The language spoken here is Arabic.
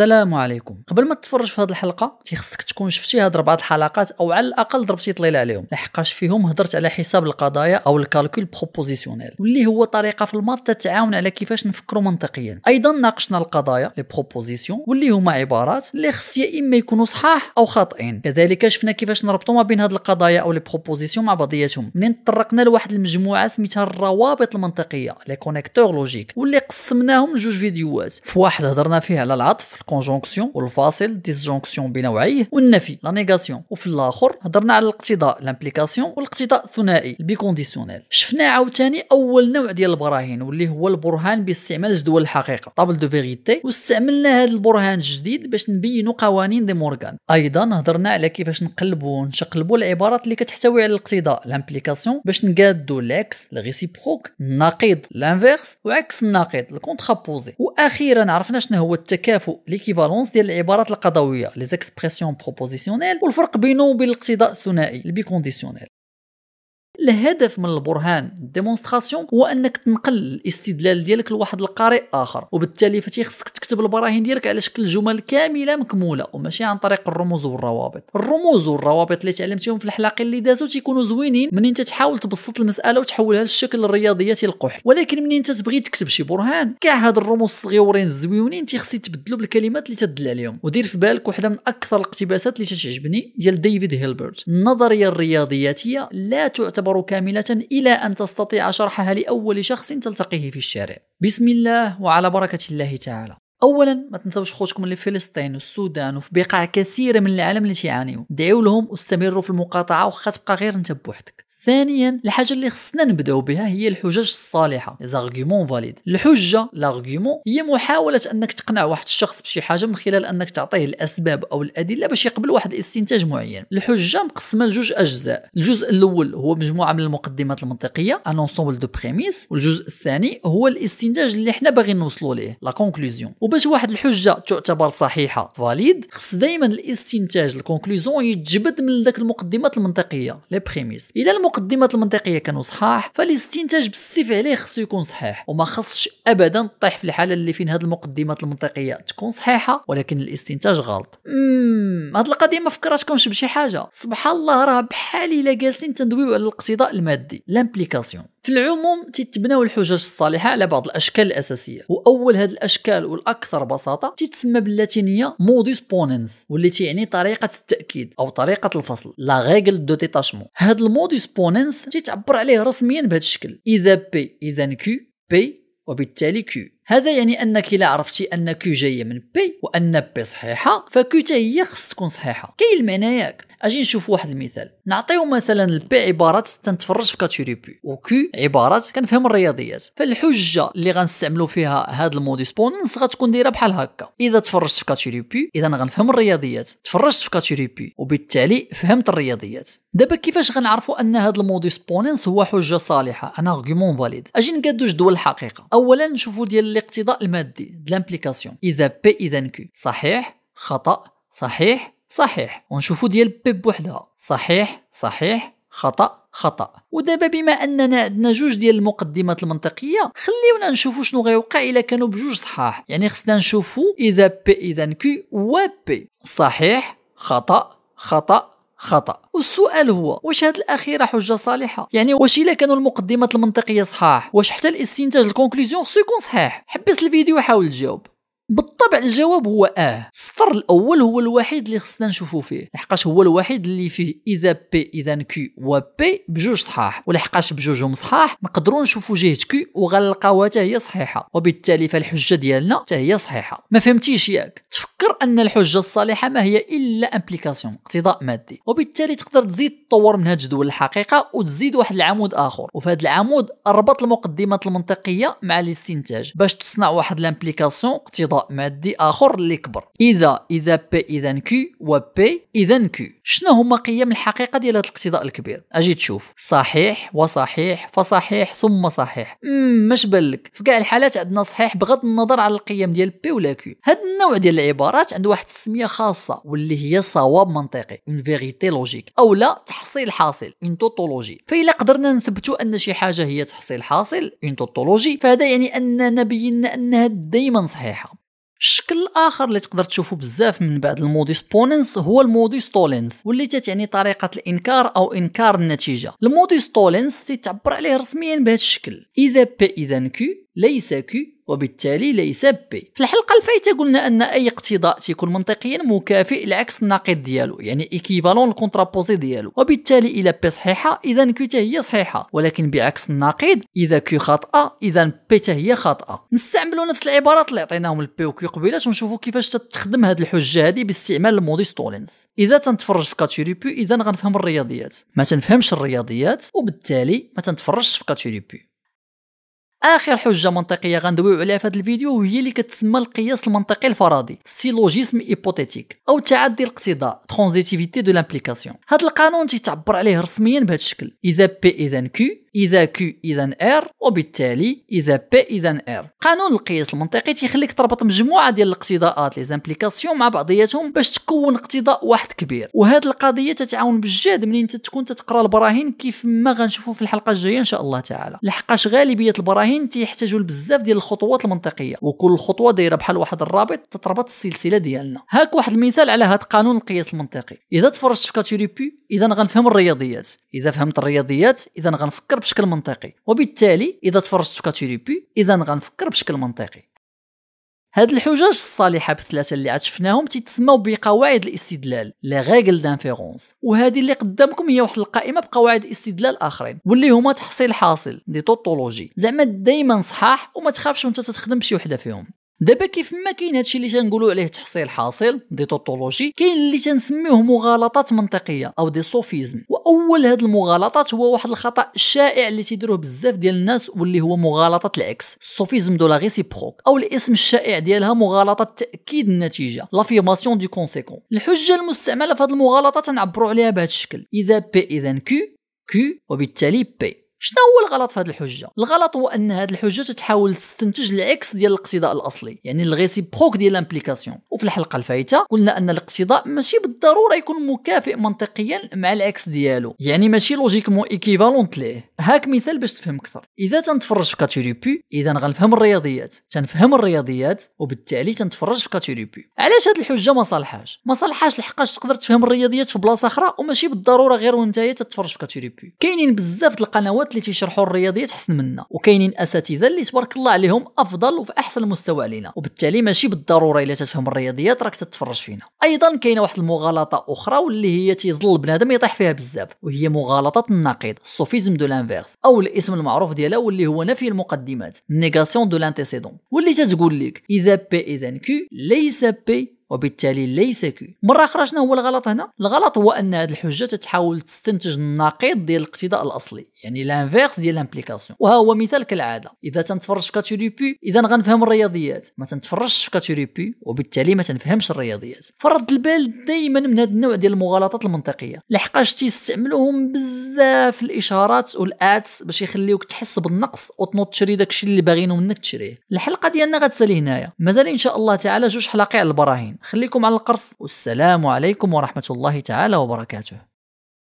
السلام عليكم قبل ما تتفرج في هذه الحلقه تيخصك تكون شفتي هاد اربعه الحلقات او على الاقل ضربتي طليله عليهم لحقاش فيهم هضرت على حساب القضايا او الكالكول بروبوزيسيونيل واللي هو طريقه في الماط تتعاون على كيفاش نفكروا منطقيا ايضا ناقشنا القضايا لي بروبوزيسيون واللي هما عبارات اللي خص يا اما يكونوا صحاح او خاطئين كذلك شفنا كيفاش نربطوا ما بين هاد القضايا او لي بروبوزيسيون مع بعضياتهم منين تطرقنا لواحد المجموعه سميتها الروابط المنطقيه لي كونيكتور لوجيك واللي قسمناهم لجوج فيديوهات في واحد هضرنا فيه على العطف كونجونكسيون والفاصل ديسجونكسيون بنوعيه والنفي لا نيغاسيون وفي الاخر هضرنا على الاقتضاء لامبليكاسيون والاقتضاء الثنائي البيكونديسيونيل شفنا عاوتاني اول نوع ديال البراهين واللي هو البرهان باستعمال جدول الحقيقه طابل دو فيغيتي واستعملنا هذا البرهان الجديد باش نبينوا قوانين دي مورغان ايضا هضرنا على كيفاش نقلبوا ونشقلبوا العبارات اللي كتحتوي على الاقتضاء لامبليكاسيون باش نقادوا لاكس الريسيبروك النقيض لانفيرس وعكس النقيض الكونترابوزي واخيرا عرفنا شنو هو التكافؤ اللي ليكيفالونس ديال العبارات القضويه لي زيكسبرسيون بروبوزيسيونيل والفرق بينه وبين الاقتضاء الثنائي البيكونديسيونيل الهدف من البرهان ديمونستراسيون هو انك تنقل الاستدلال ديالك لواحد القارئ اخر وبالتالي خصك تكتب البراهين ديالك على شكل جمل كامله مكموله وماشي عن طريق الرموز والروابط الرموز والروابط اللي تعلمتيهم في الحلقه اللي دازو تيكونوا زوينين منين تحاول تبسط المساله وتحولها للشكل الرياضياتي القح ولكن منين تبغي تكتب شي برهان كاع هاد الرموز الصغيورين الزويونين تيخصي تبدلو بالكلمات اللي تدل عليهم ودير في بالك واحده من اكثر الاقتباسات اللي تتعجبني ديال ديفيد هيلبرت النظريه الرياضياتيه لا تعتبر تعتبر كاملة إلى أن تستطيع شرحها لأول شخص تلتقيه في الشارع بسم الله وعلى بركة الله تعالى اولا ما تنساوش خوتكم اللي في فلسطين والسودان وفي بقاع كثيره من العالم اللي تيعانيو دعيو لهم واستمروا في المقاطعه وخا تبقى غير انت بوحدك ثانيا الحاجه اللي خصنا نبداو بها هي الحجج الصالحه زارغومون فاليد الحجه لارغومون هي محاوله انك تقنع واحد الشخص بشي حاجه من خلال انك تعطيه الاسباب او الادله باش يقبل واحد الاستنتاج معين الحجه مقسمه لجوج اجزاء الجزء الاول هو مجموعه من المقدمات المنطقيه ان دو بريميس والجزء الثاني هو الاستنتاج اللي حنا باغيين نوصلوا ليه لا كونكلوزيون وباش واحد الحجه تعتبر صحيحه فاليد خص دائما الاستنتاج الكونكلوزيون يتجبد من ذاك المقدمات المنطقيه لي بريميس الى المقدمات المنطقيه كانوا صحاح فالاستنتاج بالسيف عليه خصو يكون صحيح وما خصش ابدا تطيح في الحاله اللي فين هاد المقدمات المنطقيه تكون صحيحه ولكن الاستنتاج غلط امم هاد القضيه ما فكرتكمش بشي حاجه سبحان الله راه بحال الا جالسين تندويو على الاقتضاء المادي لامبليكاسيون في العموم تيتبناو الحجج الصالحه على بعض الاشكال الاساسيه واول هذه الاشكال والاكثر بساطه تتسمى باللاتينيه موديس بوننس واللي تيعني طريقه التاكيد او طريقه الفصل لا غيغل دو ديتاشمون هاد الموديس بوننس تيتعبر عليه رسميا بهذا الشكل اذا بي اذا كي بي وبالتالي كي هذا يعني انك الا عرفتي ان كيو جايه من بي وان بي صحيحه فكيو حتى هي خص تكون صحيحه كاين المعنى ياك اجي نشوف واحد المثال نعطيو مثلا البي عباره تنتفرج في بي وكيو عباره كنفهم الرياضيات فالحجه اللي غنستعملو فيها هاد الموديس بوننس غتكون دايره بحال هكا اذا تفرجت في بي اذا غنفهم الرياضيات تفرجت في بي وبالتالي فهمت الرياضيات دابا كيفاش غنعرفوا ان هاد الموديس بوننس هو حجه صالحه انا ارغومون فاليد اجي نقادو جدول الحقيقه اولا نشوفوا ديال الاقتضاء المادي لامبليكاسيون اذا بي اذا كي صحيح خطا صحيح صحيح ونشوفوا ديال بي بوحدها صحيح صحيح خطا خطا ودابا بما اننا عندنا جوج ديال المقدمات المنطقيه خليونا نشوفوا شنو غيوقع الا كانوا بجوج صحاح يعني خصنا نشوفوا اذا بي اذا كي و بي صحيح خطا خطا خطا والسؤال هو واش هاد الاخيره حجه صالحه يعني واش الا كانوا المقدمات المنطقيه صحاح واش حتى الاستنتاج الكونكلوزيون خصو يكون صحيح حبس الفيديو وحاول تجاوب بالطبع الجواب هو اه السطر الاول هو الوحيد اللي خصنا نشوفو فيه لحقاش هو الوحيد اللي فيه اذا بي اذا كي وبي بجوج صحاح ولحقاش بجوجهم صحاح نقدروا نشوفو جهه كي وغنلقاوها حتى هي صحيحه وبالتالي فالحجه ديالنا حتى هي صحيحه ما فهمتيش ياك تفكر ان الحجه الصالحه ما هي الا امبليكاسيون اقتضاء مادي وبالتالي تقدر تزيد تطور من هذا الجدول الحقيقه وتزيد واحد العمود اخر وفي هذا العمود ربط المقدمات المنطقيه مع الاستنتاج باش تصنع واحد لامبليكاسيون اقتضاء مادي اخر اللي كبر اذا اذا بي اذا كي وبي اذا كي شنو هما قيم الحقيقه ديال هذا الاقتضاء الكبير اجي تشوف صحيح وصحيح فصحيح ثم صحيح مش بالك في كاع الحالات عندنا صحيح بغض النظر على القيم ديال بي ولا كي هذا النوع ديال العبارات عنده واحد السميه خاصه واللي هي صواب منطقي اون فيغيتي لوجيك او لا تحصيل حاصل اون توتولوجي فإلا قدرنا نثبتوا ان شي حاجه هي تحصيل حاصل اون توتولوجي فهذا يعني اننا بينا انها دائما صحيحه الشكل الاخر اللي تقدر تشوفه بزاف من بعد الموديس بوننس هو الموديس تولنس واللي تتعني طريقه الانكار او انكار النتيجه الموديس تولنس تعبر عليه رسميا بهذا الشكل اذا بي اذا كيو ليس كي وبالتالي ليس بي في الحلقه الفايته قلنا ان اي اقتضاء تيكون منطقيا مكافئ لعكس الناقض ديالو يعني ايكيفالون الكونترابوزي ديالو وبالتالي الى بي صحيحه اذا كي حتى هي صحيحه ولكن بعكس الناقض اذا كي خاطئه اذا بي حتى هي خاطئه نستعملوا نفس العبارات اللي عطيناهم البي وكي قبيلات ونشوفوا كيفاش تتخدم هذه الحجه هذه باستعمال المودي ستولينز اذا تنتفرج في بي اذا غنفهم الرياضيات ما تنفهمش الرياضيات وبالتالي ما تنتفرجش في بي اخر حجه منطقيه غندويو عليها في هذا الفيديو وهي اللي كتسمى القياس المنطقي الفرضي سيلوجيزم ايبوتيتيك او تعدي الاقتضاء ترانزيتيفيتي دو لامبليكاسيون هذا القانون تيتعبر عليه رسميا بهذا الشكل اذا بي اذا كيو اذا كيو اذا ار وبالتالي اذا بي اذا ار قانون القياس المنطقي تيخليك تربط مجموعه ديال الاقتضاءات لي زامبليكاسيون مع بعضياتهم باش تكون اقتضاء واحد كبير وهذه القضيه تتعاون بجد منين تكون تتقرا البراهين كيف ما غنشوفوا في الحلقه الجايه ان شاء الله تعالى لحقاش غالبيه البراهين تيحتاجوا لبزاف ديال الخطوات المنطقيه وكل خطوه دايره بحال واحد الرابط تتربط السلسله ديالنا هاك واحد المثال على هذا قانون القياس المنطقي اذا تفرجت في كاتوري بي اذا غنفهم الرياضيات اذا فهمت الرياضيات اذا غنفكر بشكل منطقي وبالتالي اذا تفرجت في كاتيري بي اذا غنفكر بشكل منطقي هاد الحجج الصالحة بالثلاثة اللي عاد شفناهم تيتسموا بقواعد الاستدلال لا غيغل دانفيرونس وهذه اللي قدامكم هي واحد القائمة بقواعد استدلال آخرين واللي هما تحصيل حاصل دي توتولوجي زعما دايما صحاح وما تخافش وانت تخدم بشي وحدة فيهم دابا كيف ما كاين هادشي اللي تنقولوا عليه تحصيل حاصل دي توتولوجي كاين اللي تنسميوه مغالطات منطقيه او دي صوفيزم واول هاد المغالطات هو واحد الخطا الشائع اللي تيديروه بزاف ديال الناس واللي هو مغالطه العكس الصوفيزم دو لا ريسيبروك او الاسم الشائع ديالها مغالطه تاكيد النتيجه لافيرماسيون دي كونسيكون الحجه المستعمله في هاد المغالطه تنعبروا عليها بهذا الشكل اذا بي اذا كيو كيو وبالتالي بي شنو هو الغلط في هذه الحجه الغلط هو ان هذه الحجه تتحاول تستنتج العكس ديال الاقتضاء الاصلي يعني بروك ديال لامبليكاسيون وفي الحلقه الفايته قلنا ان الاقتضاء ماشي بالضروره يكون مكافئ منطقيا مع العكس ديالو يعني ماشي لوجيكمون ايكيفالونت ليه هاك مثال باش تفهم اكثر اذا تنتفرج في كاتيريبي اذا غنفهم الرياضيات تنفهم الرياضيات وبالتالي تنتفرج في كاتيريبي علاش هذه الحجه ما صالحاش ما صالحاش لحقاش تقدر تفهم الرياضيات في بلاصه اخرى وماشي بالضروره غير وانت تتفرج في كاتيريبي كاينين بزاف القنوات اللي تيشرحوا الرياضيات احسن منا وكاينين اساتذه اللي تبارك الله عليهم افضل وفي احسن مستوى علينا وبالتالي ماشي بالضروره الا تفهم الرياضيات راك تتفرج فينا ايضا كاينه واحد المغالطه اخرى واللي هي تيظل بنادم يطيح فيها بزاف وهي مغالطه النقيض السوفيزم دو لانفيرس او الاسم المعروف ديالها واللي هو نفي المقدمات نيغاسيون دو لانتيسيدون واللي تتقول لك اذا بي اذا كي ليس بي وبالتالي ليس كي مره اخرى شنو هو الغلط هنا الغلط هو ان هذه الحجه تتحاول تستنتج النقيض ديال الاقتضاء الاصلي يعني لانفيرس ديال لامبليكاسيون وها هو مثال كالعاده اذا تنتفرج في كاتيوري بي اذا غنفهم الرياضيات ما تنتفرجش في كاتيوري بي وبالتالي ما تنفهمش الرياضيات فرد البال دائما من هذا النوع ديال المغالطات المنطقيه لحقاش تيستعملوهم بزاف الاشارات والاتس باش يخليوك تحس بالنقص وتنوض تشري داكشي اللي باغينو منك تشريه الحلقه ديالنا غتسالي هنايا مازال ان شاء الله تعالى جوج حلقات على البراهين خليكم على القرص والسلام عليكم ورحمه الله تعالى وبركاته